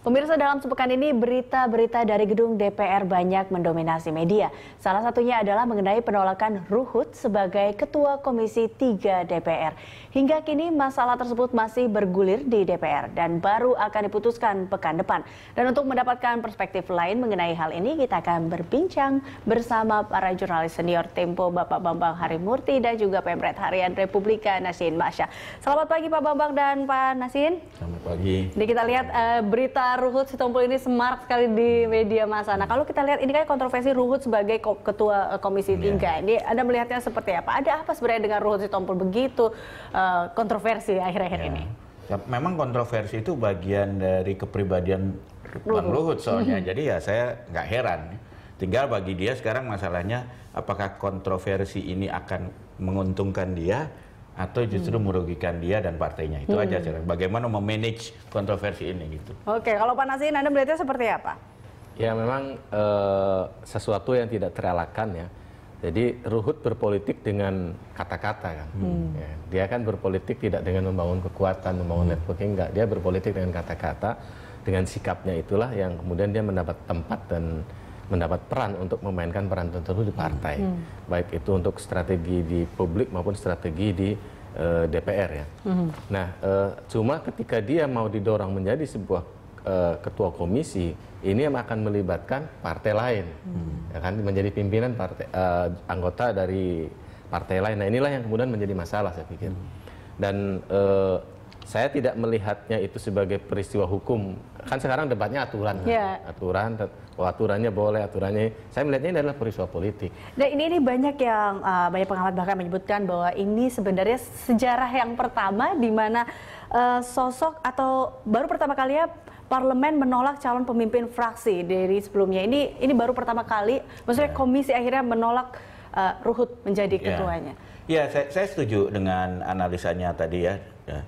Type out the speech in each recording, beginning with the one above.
Pemirsa dalam sepekan ini berita-berita dari gedung DPR banyak mendominasi media. Salah satunya adalah mengenai penolakan Ruhut sebagai Ketua Komisi 3 DPR. Hingga kini masalah tersebut masih bergulir di DPR dan baru akan diputuskan pekan depan. Dan untuk mendapatkan perspektif lain mengenai hal ini kita akan berbincang bersama para jurnalis senior Tempo Bapak Bambang Harimurti dan juga Pemret Harian Republika Nasin Masya. Selamat pagi Pak Bambang dan Pak Nasin. Selamat pagi. Jadi kita lihat uh, berita Ruhut Sitompul ini smart sekali di media masa. Nah, kalau kita lihat ini kan kontroversi Ruhut sebagai ketua eh, Komisi iya. tiga. Yeah. Ini Anda melihatnya seperti apa? Ada apa sebenarnya dengan Ruhut Sitompul begitu uh, kontroversi akhir-akhir yeah. ini? Ya, memang kontroversi itu bagian dari kepribadian Ruhut. Bang Ruhut soalnya. Jadi ya saya nggak heran. Tinggal bagi dia sekarang masalahnya apakah kontroversi ini akan menguntungkan dia atau justru hmm. merugikan dia dan partainya itu hmm. aja cara bagaimana memanage kontroversi ini gitu. Oke, kalau Pak Nasir, Anda melihatnya seperti apa? Ya memang e, sesuatu yang tidak terelakkan ya. Jadi Ruhut berpolitik dengan kata-kata kan. Hmm. Ya, dia kan berpolitik tidak dengan membangun kekuatan, membangun hmm. networking enggak. Dia berpolitik dengan kata-kata, dengan sikapnya itulah yang kemudian dia mendapat tempat dan mendapat peran untuk memainkan peran tertentu di partai, hmm. baik itu untuk strategi di publik maupun strategi di uh, eh, DPR ya. Hmm. Nah, uh, cuma ketika dia mau didorong menjadi sebuah uh, ketua komisi, ini yang akan melibatkan partai lain, hmm. ya kan menjadi pimpinan partai uh, anggota dari partai lain. Nah, inilah yang kemudian menjadi masalah saya pikir. Hmm. Dan uh, saya tidak melihatnya itu sebagai peristiwa hukum. Kan sekarang debatnya aturan, yeah. kan? Ya. aturan oh aturannya boleh, aturannya. Saya melihatnya ini adalah peristiwa politik. Nah ini ini banyak yang uh, banyak pengamat bahkan menyebutkan bahwa ini sebenarnya sejarah yang pertama di mana uh, sosok atau baru pertama kali ya parlemen menolak calon pemimpin fraksi dari sebelumnya. Ini ini baru pertama kali, maksudnya yeah. komisi akhirnya menolak uh, Ruhut menjadi ya. ketuanya. Ya, saya, saya setuju dengan analisanya tadi ya. ya.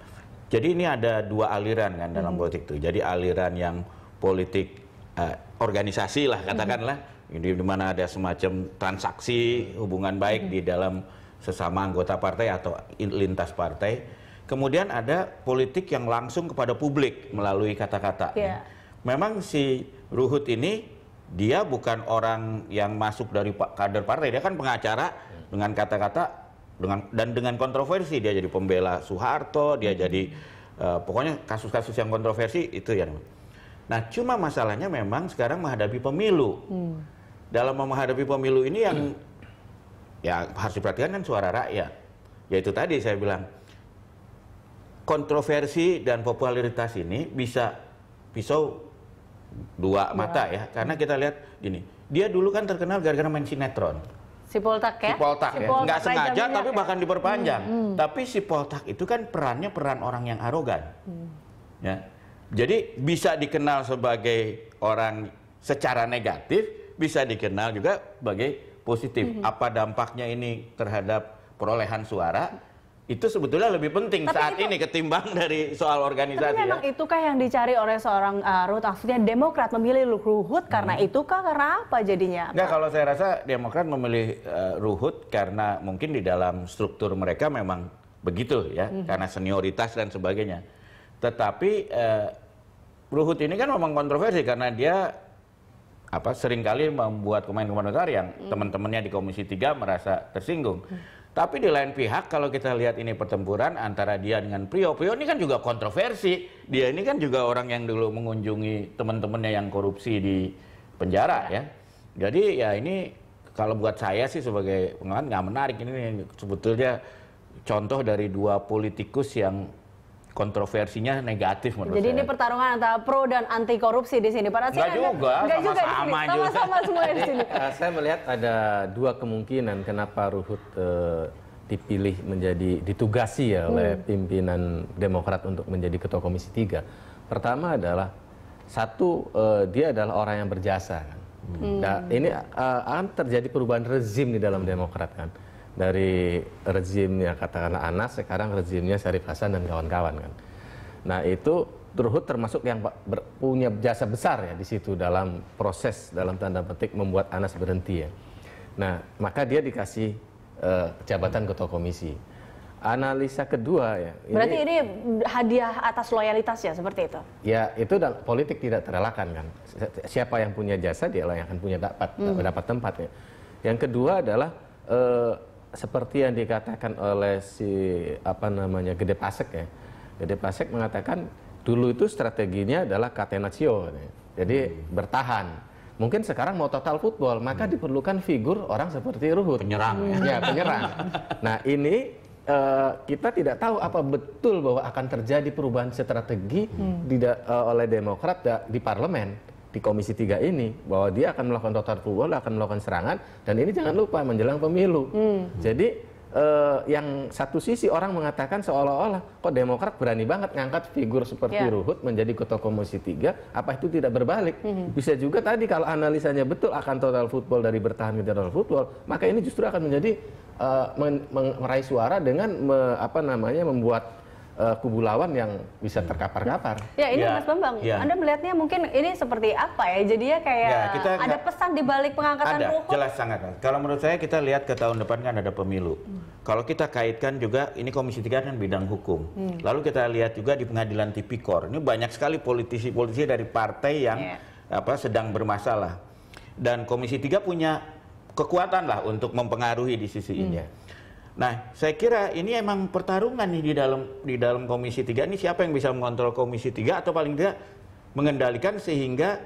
Jadi ini ada dua aliran kan dalam hmm. politik itu. Jadi aliran yang politik uh, organisasi lah katakanlah mm -hmm. di mana ada semacam transaksi hubungan baik mm -hmm. di dalam sesama anggota partai atau lintas partai. Kemudian ada politik yang langsung kepada publik melalui kata-kata. Yeah. Memang si Ruhut ini dia bukan orang yang masuk dari kader partai, dia kan pengacara dengan kata-kata dengan dan dengan kontroversi dia jadi pembela Soeharto, dia jadi uh, pokoknya kasus-kasus yang kontroversi itu ya. Nah, cuma masalahnya memang sekarang menghadapi pemilu. Hmm. Dalam menghadapi pemilu ini yang hmm. ya harus diperhatikan kan suara rakyat. Yaitu tadi saya bilang kontroversi dan popularitas ini bisa pisau dua mata ya. Karena kita lihat gini, dia dulu kan terkenal gara-gara main sinetron. Si Poltak ya? Si Poltak ya. Nggak sengaja tapi ya? bahkan diperpanjang. Hmm, hmm. Tapi si Poltak itu kan perannya peran orang yang arogan. Hmm. Ya. Jadi bisa dikenal sebagai orang secara negatif, bisa dikenal juga sebagai positif. Mm -hmm. Apa dampaknya ini terhadap perolehan suara? Itu sebetulnya lebih penting tapi saat itu, ini ketimbang dari soal organisasi. Tapi ya. memang ya. itukah yang dicari oleh seorang uh, Ruth? Maksudnya Demokrat memilih Ruhut karena hmm. itukah? Karena apa jadinya? Enggak, kalau saya rasa Demokrat memilih uh, Ruhut karena mungkin di dalam struktur mereka memang begitu ya. Hmm. Karena senioritas dan sebagainya. Tetapi... Uh, Ruhut ini kan memang kontroversi karena dia apa seringkali membuat komentar-komentar yang hmm. teman-temannya di Komisi 3 merasa tersinggung. Hmm. Tapi di lain pihak kalau kita lihat ini pertempuran antara dia dengan Prio, Prio ini kan juga kontroversi. Dia ini kan juga orang yang dulu mengunjungi teman-temannya yang korupsi di penjara iya. ya. Jadi ya ini kalau buat saya sih sebagai pengamat nggak menarik ini sebetulnya contoh dari dua politikus yang kontroversinya negatif menurut Jadi saya. ini pertarungan antara pro dan anti korupsi di sini. Pada enggak juga, enggak sama juga sama di sini. Sama sama semua di sini. Eh, saya melihat ada dua kemungkinan kenapa Ruhut uh, dipilih menjadi ditugasi ya hmm. oleh pimpinan Demokrat untuk menjadi ketua Komisi 3. Pertama adalah satu uh, dia adalah orang yang berjasa kan. Hmm. Nah, ini uh, terjadi perubahan rezim di dalam Demokrat kan dari rezimnya katakanlah Anas sekarang rezimnya Syarif Hasan dan kawan-kawan kan. Nah itu Turhut termasuk yang punya jasa besar ya di situ dalam proses dalam tanda petik membuat Anas berhenti ya. Nah maka dia dikasih uh, jabatan ketua komisi. Analisa kedua ya. Berarti ini hadiah atas loyalitas ya seperti itu? Ya itu dan politik tidak terelakkan kan. Siapa yang punya jasa dia lah yang akan punya dapat hmm. dapat tempatnya. Yang kedua adalah uh, seperti yang dikatakan oleh si apa namanya Gede Pasek ya. Gede Pasek mengatakan dulu itu strateginya adalah catenaccio. Jadi hmm. bertahan. Mungkin sekarang mau total football, maka hmm. diperlukan figur orang seperti Ruhut. Penyerang ya. ya penyerang. nah, ini Uh, kita tidak tahu apa betul bahwa akan terjadi perubahan strategi hmm. di, uh, eh, oleh Demokrat di parlemen di Komisi 3 ini bahwa dia akan melakukan total football, akan melakukan serangan dan ini jangan lupa menjelang pemilu. Hmm. Jadi eh, yang satu sisi orang mengatakan seolah-olah kok Demokrat berani banget ngangkat figur seperti yeah. Ruhut menjadi ketua Komisi 3, apa itu tidak berbalik? Hmm. Bisa juga tadi kalau analisanya betul akan total football dari bertahan ke total football, maka ini justru akan menjadi Uh, men meraih suara dengan me apa namanya membuat uh, kubu lawan yang bisa terkapar-kapar. Ya ini ya. Mas Bambang, ya. Anda melihatnya mungkin ini seperti apa ya? Jadinya kayak ya, kita ada pesan di balik pengangkatan ada, Ruhut. Jelas sangat. Kalau menurut saya kita lihat ke tahun depan kan ada pemilu. Hmm. Kalau kita kaitkan juga ini Komisi 3 kan bidang hukum. Hmm. Lalu kita lihat juga di pengadilan tipikor. Ini banyak sekali politisi-politisi dari partai yang yeah. apa sedang bermasalah. Dan Komisi 3 punya kekuatan lah untuk mempengaruhi di sisi hmm. ini. Nah, saya kira ini emang pertarungan nih di dalam di dalam Komisi 3 ini siapa yang bisa mengontrol Komisi 3 atau paling tidak mengendalikan sehingga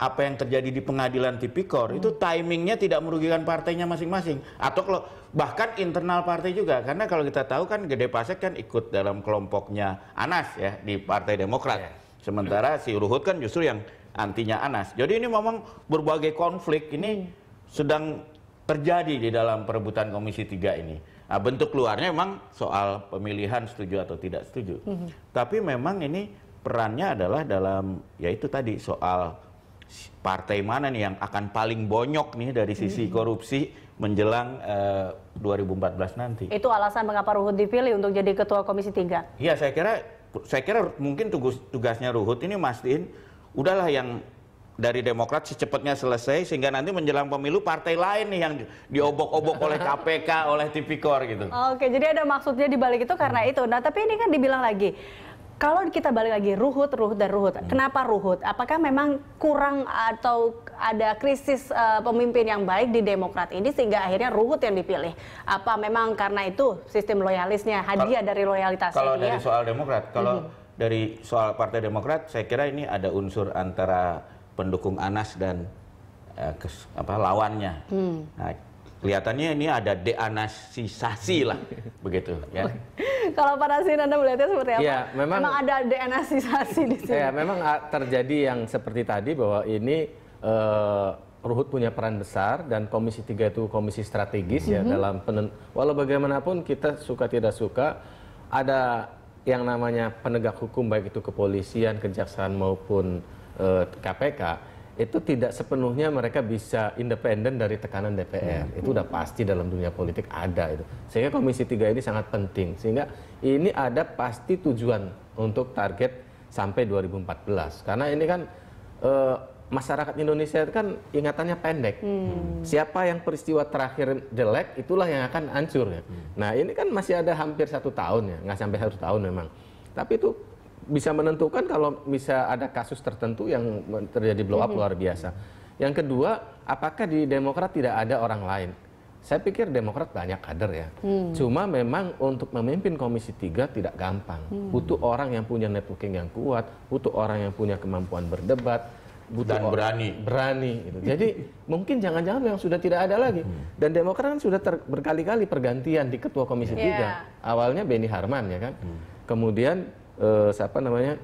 apa yang terjadi di pengadilan tipikor hmm. itu timingnya tidak merugikan partainya masing-masing atau kalau bahkan internal partai juga karena kalau kita tahu kan Gede Pasek kan ikut dalam kelompoknya Anas ya di Partai Demokrat yeah. sementara si Ruhut kan justru yang antinya Anas jadi ini memang berbagai konflik ini hmm. sedang terjadi di dalam perebutan Komisi 3 ini Nah, bentuk luarnya memang soal pemilihan setuju atau tidak setuju. Mm -hmm. Tapi memang ini perannya adalah dalam yaitu tadi soal partai mana nih yang akan paling bonyok nih dari sisi mm -hmm. korupsi menjelang uh, eh, 2014 nanti. Itu alasan mengapa Ruhut dipilih untuk jadi ketua Komisi 3. Iya, saya kira saya kira mungkin tugas tugasnya Ruhut ini mastiin udahlah yang dari Demokrat secepatnya selesai sehingga nanti menjelang pemilu partai lain nih yang diobok-obok oleh KPK oleh Tipikor gitu. Oke, jadi ada maksudnya di balik itu karena hmm. itu. Nah, tapi ini kan dibilang lagi kalau kita balik lagi Ruhut, Ruhut dan Ruhut. Hmm. Kenapa Ruhut? Apakah memang kurang atau ada krisis uh, pemimpin yang baik di Demokrat ini sehingga akhirnya Ruhut yang dipilih? Apa memang karena itu sistem loyalisnya hadiah kalo, dari loyalitas Kalau dari ya? soal Demokrat, kalau hmm. dari soal Partai Demokrat, saya kira ini ada unsur antara pendukung Anas dan uh, kes, apa, lawannya. Hmm. Nah, kelihatannya ini ada deanasisasi lah begitu ya. Kalau Pak Nasin Anda melihatnya seperti apa? Ya, memang, memang ada deanasisasi di sini. Ya, memang ah, terjadi yang seperti tadi bahwa ini uh, Ruhut punya peran besar dan Komisi 3 itu komisi strategis mm -hmm. ya mhm. dalam penen walau bagaimanapun kita suka tidak suka ada yang namanya penegak hukum baik itu kepolisian, kejaksaan maupun eh, KPK itu tidak sepenuhnya mereka bisa independen dari tekanan DPR. Hmm. Itu udah pasti dalam dunia politik ada itu. Sehingga Komisi 3 ini sangat penting. Sehingga ini ada pasti tujuan untuk target sampai 2014. Karena ini kan e, masyarakat Indonesia kan ingatannya pendek. Hmm. Siapa yang peristiwa terakhir jelek itulah yang akan hancur ya. Hmm. Nah ini kan masih ada hampir satu tahun ya, nggak sampai satu tahun memang. Tapi itu bisa menentukan kalau bisa ada kasus tertentu yang terjadi blow up luar biasa. Yang kedua, apakah di Demokrat tidak ada orang lain? Saya pikir Demokrat banyak kader ya. Hmm. Cuma memang untuk memimpin Komisi 3 tidak gampang. Hmm. Butuh orang yang punya networking yang kuat, butuh orang yang punya kemampuan berdebat, butuh dan berani. Berani gitu. Jadi mungkin jangan-jangan yang sudah tidak ada lagi. Hmm. Dan Demokrat kan sudah berkali-kali pergantian di ketua Komisi yeah. Awalnya Benny Harman ya kan. Hmm. Kemudian uh, siapa namanya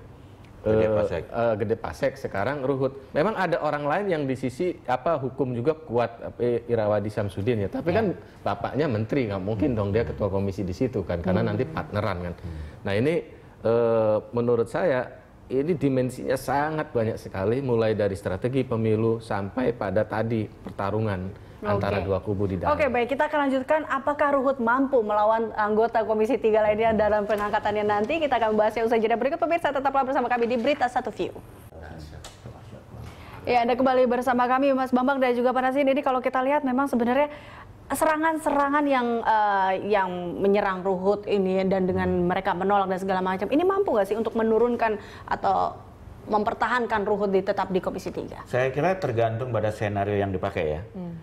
Gede eh, Pasek. Uh, Gede Pasek sekarang Ruhut. Memang ada orang lain yang di sisi apa hukum juga kuat eh, Irawadi Samsudin ya. Tapi ya. kan bapaknya menteri nggak mungkin hmm. dong dia ketua komisi di situ kan karena hmm. nanti partneran kan. Hmm. Nah ini uh, menurut saya ini dimensinya sangat banyak sekali mulai dari strategi pemilu sampai pada tadi pertarungan antara dua kubu di dalam. Oke, baik kita akan lanjutkan apakah Ruhut mampu melawan anggota Komisi 3 lainnya dalam pengangkatannya nanti. Kita akan bahasnya usai jeda berikut pemirsa tetaplah bersama kami di Berita Satu View. Ya, Anda kembali bersama kami Mas Bambang dan juga Pak Ini kalau kita lihat memang sebenarnya serangan-serangan yang uh, yang menyerang Ruhut ini dan dengan mereka menolak dan segala macam ini mampu nggak sih untuk menurunkan atau mempertahankan Ruhut di tetap di Komisi 3? Saya kira tergantung pada senario yang dipakai ya. Hmm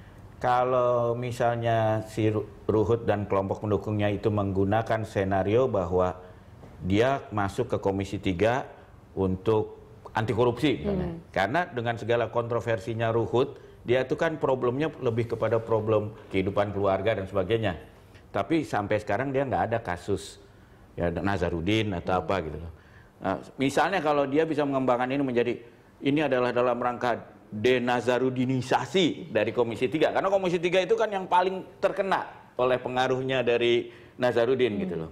kalau misalnya si Ruhut dan kelompok pendukungnya itu menggunakan senario bahwa dia masuk ke Komisi 3 untuk anti korupsi Hmm. Karena dengan segala kontroversinya Ruhut, dia itu kan problemnya lebih kepada problem kehidupan keluarga dan sebagainya. Tapi sampai sekarang dia nggak ada kasus ya Nazarudin atau apa gitu Nah, misalnya kalau dia bisa mengembangkan ini menjadi ini adalah dalam rangka denazarudinisasi dari Komisi 3 karena Komisi 3 itu kan yang paling terkena oleh pengaruhnya dari Nazarudin hmm. gitu loh.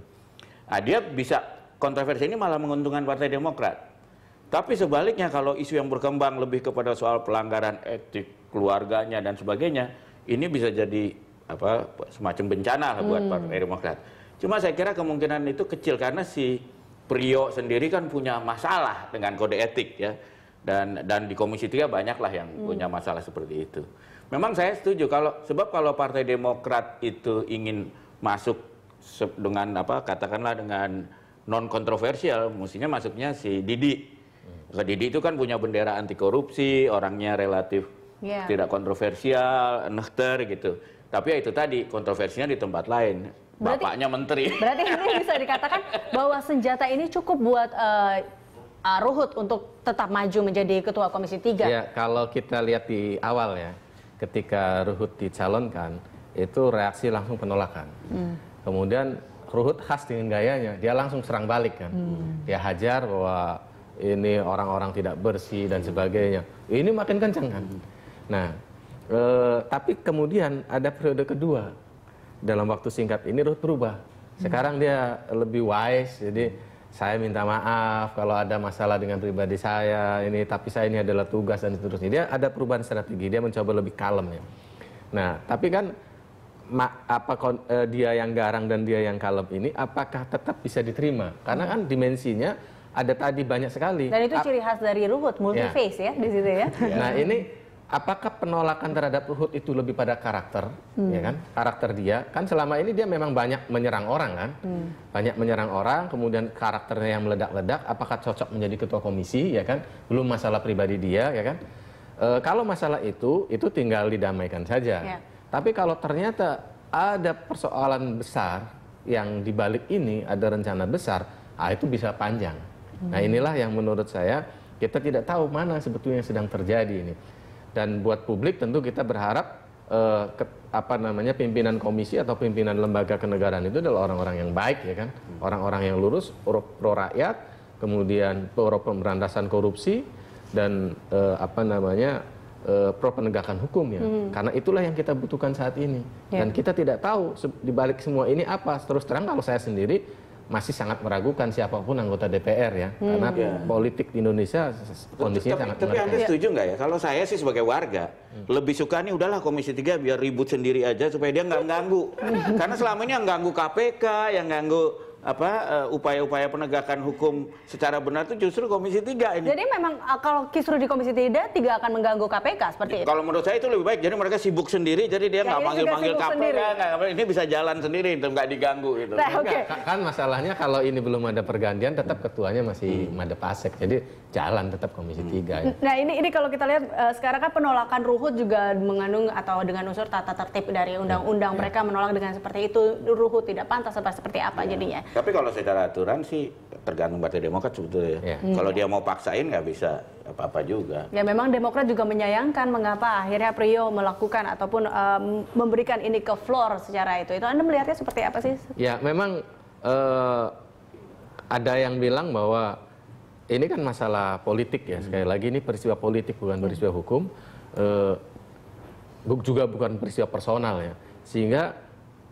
Nah, dia bisa kontroversi ini malah menguntungkan Partai Demokrat. Tapi sebaliknya kalau isu yang berkembang lebih kepada soal pelanggaran etik keluarganya dan sebagainya, ini bisa jadi apa semacam bencana lah buat hmm. Partai Demokrat. Cuma saya kira kemungkinan itu kecil karena si Prio sendiri kan punya masalah dengan kode etik ya dan dan di Komisi 3 banyaklah yang hmm. punya masalah seperti itu. Memang saya setuju kalau sebab kalau Partai Demokrat itu ingin masuk dengan apa katakanlah dengan non kontroversial mestinya masuknya si Didi. Hmm. Didi itu kan punya bendera anti korupsi, orangnya relatif yeah. tidak kontroversial, nekter gitu. Tapi ya itu tadi kontroversinya di tempat lain. Berarti, Bapaknya menteri. Berarti ini bisa dikatakan bahwa senjata ini cukup buat uh, Uh, Ruhut untuk tetap maju menjadi ketua Komisi 3? Ya, kalau kita lihat di awal ya, ketika Ruhut dicalonkan, itu reaksi langsung penolakan. Hmm. Kemudian Ruhut khas dengan gayanya, dia langsung serang balik kan. Hmm. Dia hajar bahwa ini orang-orang tidak bersih dan sebagainya. Ini makin kencang kan. Hmm. Nah, e, tapi kemudian ada periode kedua. Dalam waktu singkat ini Ruhut berubah. Hmm. Sekarang dia lebih wise, jadi saya minta maaf kalau ada masalah dengan pribadi saya ini tapi saya ini adalah tugas dan seterusnya dia ada perubahan strategi dia mencoba lebih kalem ya nah tapi kan ma, apa kon, eh, dia yang garang dan dia yang kalem ini apakah tetap bisa diterima karena kan dimensinya ada tadi banyak sekali dan itu ciri khas dari Ruhut multi ya. face ya, ya di situ ya nah ini apakah penolakan terhadap Uhud itu lebih pada karakter, hmm. ya kan? Karakter dia kan selama ini dia memang banyak menyerang orang kan, hmm. banyak menyerang orang, kemudian karakternya yang meledak-ledak. Apakah cocok menjadi ketua komisi, ya kan? Belum masalah pribadi dia, ya kan? E, kalau masalah itu, itu tinggal didamaikan saja. Ya. Tapi kalau ternyata ada persoalan besar yang dibalik ini ada rencana besar, ah itu bisa panjang. Hmm. Nah inilah yang menurut saya kita tidak tahu mana sebetulnya yang sedang terjadi ini. Dan buat publik tentu kita berharap eh, ke, apa namanya pimpinan komisi atau pimpinan lembaga kenegaraan itu adalah orang-orang yang baik ya kan, hmm. orang-orang yang lurus, pro, pro rakyat, kemudian pro pemberantasan korupsi dan eh, apa namanya eh, pro penegakan hukum ya. Hmm. Karena itulah yang kita butuhkan saat ini. ya. Dan kita tidak tahu dibalik semua ini apa. Terus terang kalau saya sendiri masih sangat meragukan siapapun anggota DPR ya hmm. karena yeah. politik di Indonesia kondisinya tapi, sangat tapi Anda setuju nggak ya kalau saya sih sebagai warga hmm. lebih suka nih udahlah Komisi 3 biar ribut sendiri aja supaya dia nggak ganggu hmm. karena selama ini yang ganggu KPK yang ganggu apa eh, upaya-upaya penegakan hukum secara benar itu justru Komisi 3 ini. Jadi memang eh, kalau kisru di Komisi 3 tidak akan mengganggu KPK seperti itu. Kalau menurut saya itu lebih baik. Jadi mereka sibuk sendiri, jadi dia nggak ya, manggil-manggil KPK, sendiri. Gak, ini bisa jalan sendiri, itu nggak diganggu gitu. Nah, okay. kan, kan masalahnya kalau ini belum ada pergantian, tetap ketuanya masih hmm. Made Pasek, jadi jalan tetap Komisi hmm. Ya. Nah ini ini kalau kita lihat uh, sekarang kan penolakan Ruhut juga mengandung atau dengan unsur tata tertib dari ya. undang-undang ya, mereka menolak dengan seperti itu Ruhut tidak pantas seperti apa ya. jadinya. Tapi kalau secara aturan sih tergantung Partai Demokrat sebetulnya. Yeah. Hmm. Kalau dia mau paksain nggak bisa apa-apa juga. Ya memang Demokrat juga menyayangkan mengapa akhirnya Prio melakukan ataupun um, memberikan ini ke floor secara itu. Itu Anda melihatnya seperti apa sih? Ya memang uh, ada yang bilang bahwa ini kan masalah politik ya. Sekali lagi ini peristiwa politik bukan peristiwa hukum. Uh, juga bukan peristiwa personal ya. Sehingga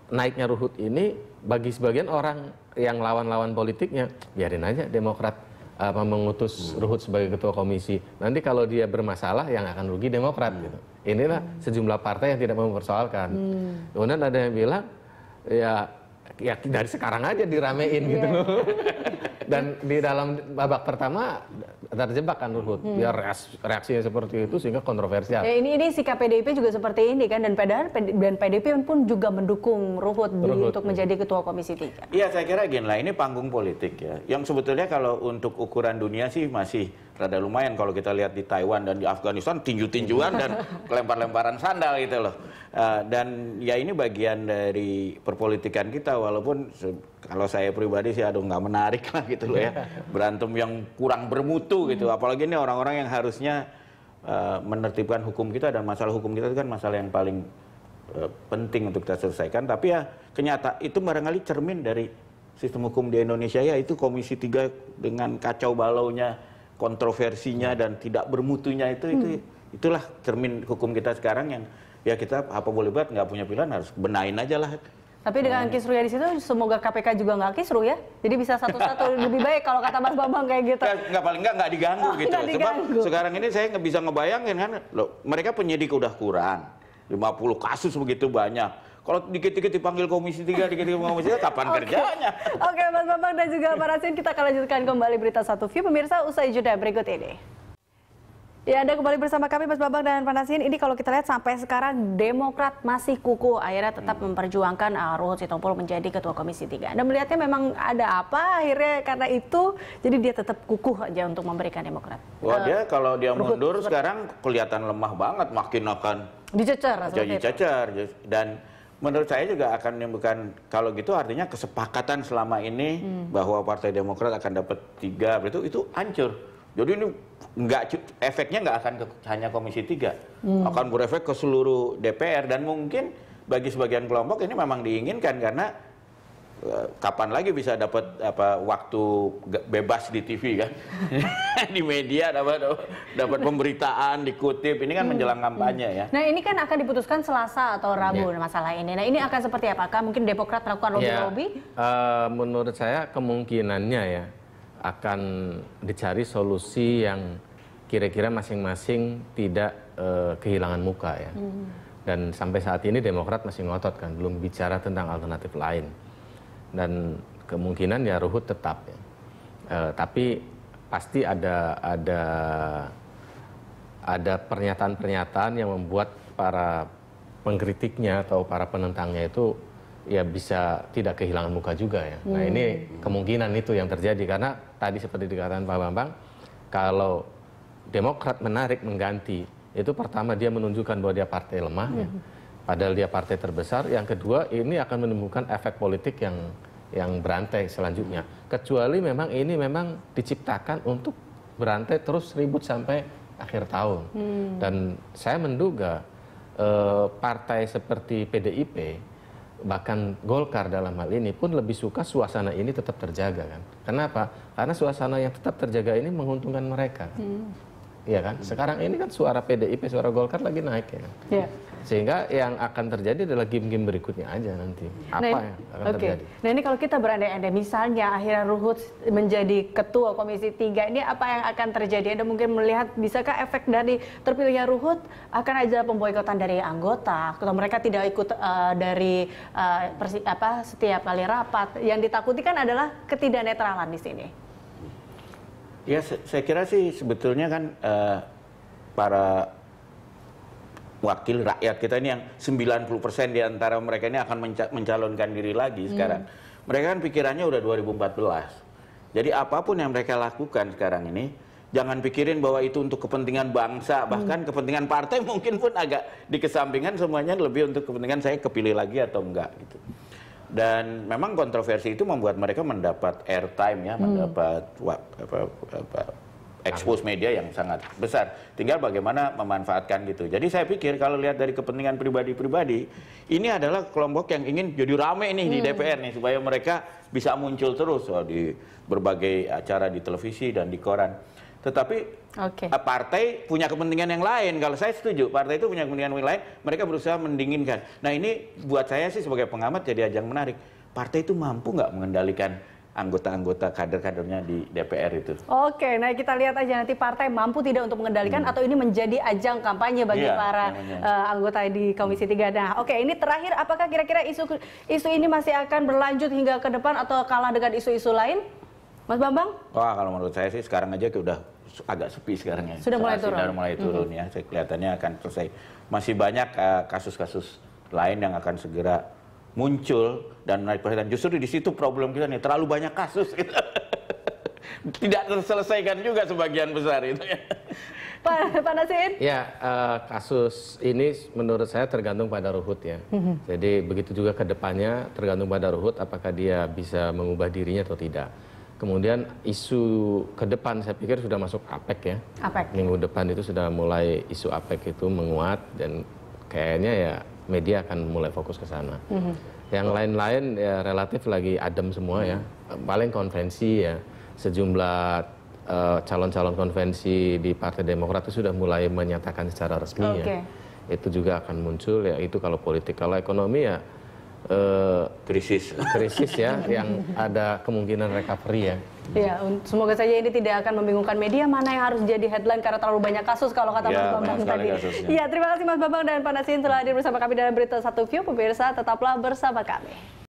naiknya Ruhut ini bagi sebagian orang yang lawan-lawan politiknya biarin aja Demokrat apa mengutus hmm. Ruhut sebagai ketua komisi. Nanti kalau dia bermasalah yang akan rugi Demokrat hmm. gitu. Inilah hmm. sejumlah partai yang tidak mempersoalkan. Hmm. Kemudian ada yang bilang ya ya dari sekarang aja diramein yeah. gitu iya. Dan di dalam babak pertama terjebak kan Luhut. Hmm. biar reaksi, reaksinya seperti itu sehingga kontroversial. Ya, ini ini sikap PDIP juga seperti ini kan dan padahal dan PDIP pun juga mendukung Ruhut, untuk iya. menjadi ketua Komisi 3. Iya, saya kira gini lah ini panggung politik ya. Yang sebetulnya kalau untuk ukuran dunia sih masih rada lumayan kalau kita lihat di Taiwan dan di Afghanistan tinju-tinjuan dan lempar-lemparan sandal gitu loh. Eh, dan ya ini bagian dari perpolitikan kita walaupun kalau saya pribadi sih aduh nggak menarik lah gitu loh ya. Berantem yang kurang bermutu gitu. Hmm. Apalagi ini orang-orang yang harusnya eh, menertibkan hukum kita dan masalah hukum kita itu kan masalah yang paling eh, penting untuk kita selesaikan. Tapi ya kenyata itu barangkali cermin dari sistem hukum di Indonesia ya itu Komisi 3 dengan kacau balaunya kontroversinya dan tidak bermutunya itu itu hmm. itulah cermin hukum kita sekarang yang ya kita apa boleh buat nggak punya pilihan harus benain aja lah tapi dengan hmm. kisruh ya di situ, semoga KPK juga nggak kisruh ya. Jadi bisa satu-satu lebih baik kalau kata Mas Bambang kayak gitu. Nggak paling nggak nggak diganggu oh, gitu. Diganggu. Sebab sekarang ini saya nggak bisa ngebayangin kan, loh mereka penyidik udah kurang, 50 kasus begitu banyak kalau dikit-dikit dipanggil komisi tiga, dikit-dikit komisi tiga, kapan okay. kerjanya? Oke, okay, Mas Bambang dan juga Pak Rasin, kita akan lanjutkan kembali berita satu view. Pemirsa, usai jeda berikut ini. Ya, Anda kembali bersama kami Mas Bambang dan Panasin. Ini kalau kita lihat sampai sekarang Demokrat masih kukuh akhirnya tetap hmm. memperjuangkan uh, Ruhut Sitompul menjadi ketua Komisi 3. Anda melihatnya memang ada apa akhirnya karena itu jadi dia tetap kukuh aja untuk memberikan Demokrat. Wah, uh, dia kalau dia Ruhut, mundur sekarang kelihatan lemah banget makin akan dicecer. Jadi cecer dan menurut saya juga akan menimbulkan kalau gitu artinya kesepakatan selama ini hmm. bahwa Partai Demokrat akan dapat tiga itu itu hancur. Jadi ini nggak efeknya nggak akan ke, hanya Komisi tiga, hmm. akan berefek ke seluruh DPR dan mungkin bagi sebagian kelompok ini memang diinginkan karena kapan lagi bisa dapat apa waktu bebas di TV kan di media dapat dapat pemberitaan dikutip ini kan hmm, menjelang hmm. kampanye ya nah ini kan akan diputuskan Selasa atau Rabu yeah. masalah ini nah ini akan seperti apakah mungkin Demokrat melakukan lobby lobby iya, uh, eh, menurut saya kemungkinannya ya akan dicari solusi yang kira-kira masing-masing tidak uh, kehilangan muka ya hmm. dan sampai saat ini Demokrat masih ngotot kan belum bicara tentang alternatif lain dan kemungkinan ya Ruhut tetap ya. E, tapi pasti ada ada ada pernyataan-pernyataan yang membuat para pengkritiknya atau para penentangnya itu ya bisa tidak kehilangan muka juga ya. Hmm. Nah ini hmm. kemungkinan itu yang terjadi karena tadi seperti dikatakan Pak Bambang, kalau Demokrat menarik mengganti itu pertama dia menunjukkan bahwa dia partai lemah ya. hmm. ya Padahal dia partai terbesar. Yang kedua, ini akan menemukan efek politik yang yang berantai selanjutnya. Kecuali memang ini memang diciptakan untuk berantai terus ribut sampai akhir tahun. Hmm. Dan saya menduga eh, partai seperti PDIP bahkan Golkar dalam hal ini pun lebih suka suasana ini tetap terjaga kan. Kenapa? Karena suasana yang tetap terjaga ini menguntungkan mereka. Hmm ya kan? Sekarang ini kan suara PDIP, suara Golkar lagi naik ya. ya. Sehingga yang akan terjadi adalah game-game berikutnya aja nanti. Apa nah, yang akan okay. terjadi? Nah ini kalau kita berandai-andai, misalnya akhirnya Ruhut menjadi ketua Komisi 3, ini apa yang akan terjadi? Anda mungkin melihat, bisakah efek dari terpilihnya Ruhut akan ada pemboikotan dari anggota? Kalau mereka tidak ikut uh, dari uh, apa setiap kali rapat, yang ditakuti kan adalah ketidaknetralan di sini. Ya saya kira sih sebetulnya kan uh, para wakil rakyat kita ini yang 90% di antara mereka ini akan menca mencalonkan diri lagi hmm. sekarang. Mereka kan pikirannya udah 2014. Jadi apapun yang mereka lakukan sekarang ini jangan pikirin bahwa itu untuk kepentingan bangsa hmm. bahkan hmm. kepentingan partai mungkin pun agak dikesampingkan semuanya lebih untuk kepentingan saya kepilih lagi atau enggak gitu. Dan memang kontroversi itu membuat mereka mendapat airtime ya, hmm. mendapat wah, apa, apa, expose media yang sangat besar. Tinggal bagaimana memanfaatkan gitu. Jadi saya pikir kalau lihat dari kepentingan pribadi-pribadi, ini adalah kelompok yang ingin jadi rame nih hmm. di DPR nih supaya mereka bisa muncul terus oh, di berbagai acara di televisi dan di koran. Tetapi okay. Eh, partai punya kepentingan yang lain. Kalau saya setuju, partai itu punya kepentingan yang lain. Mereka berusaha mendinginkan. Nah ini buat saya sih sebagai pengamat jadi ajang menarik. Partai itu mampu nggak mengendalikan anggota-anggota kader-kadernya di DPR itu. Oke, nah kita lihat aja nanti partai mampu tidak untuk mengendalikan hmm. atau ini menjadi ajang kampanye bagi yeah, para yeah. uh, anggota di Komisi hmm. Nah, oke ini terakhir apakah kira-kira isu isu ini masih akan berlanjut hingga ke depan atau kalah dengan isu-isu lain? Mas Bambang? Wah kalau menurut saya sih sekarang aja udah agak sepi sekarang ya. Sudah mulai turun. mulai turun -hmm. ya. Saya kelihatannya akan selesai. Masih banyak eh, kasus-kasus uh, lain yang akan segera muncul dan naik perhatian. Justru di situ problem kita nih terlalu banyak kasus. Gitu. Tidak terselesaikan juga sebagian besar itu ya. Pak, Nasir? Ya, uh, kasus ini menurut saya tergantung pada Ruhut ya. Mm-hmm. Jadi begitu juga ke depannya tergantung pada Ruhut apakah dia bisa mengubah dirinya atau tidak. Kemudian isu ke depan saya pikir sudah masuk APEC ya. APEC. Minggu depan itu sudah mulai isu APEC itu menguat dan kayaknya ya media akan mulai fokus ke sana. Mm -hmm. Yang lain-lain ya relatif lagi adem semua mm -hmm. ya. Mhm. Paling konvensi ya sejumlah eh, calon-calon uh, konvensi di Partai Demokrat itu sudah mulai menyatakan secara resmi okay. ya. Itu juga akan muncul ya itu kalau politik kalau ekonomi ya Eh, krisis krisis ya yang ada kemungkinan recovery ya. Ya, semoga saja ini tidak akan membingungkan media mana yang harus jadi headline karena terlalu banyak kasus kalau kata ya, Mas Bambang tadi. Iya, terima kasih Mas Bambang dan panasin Nasin telah hadir bersama kami dalam berita satu view. Pemirsa, tetaplah bersama kami.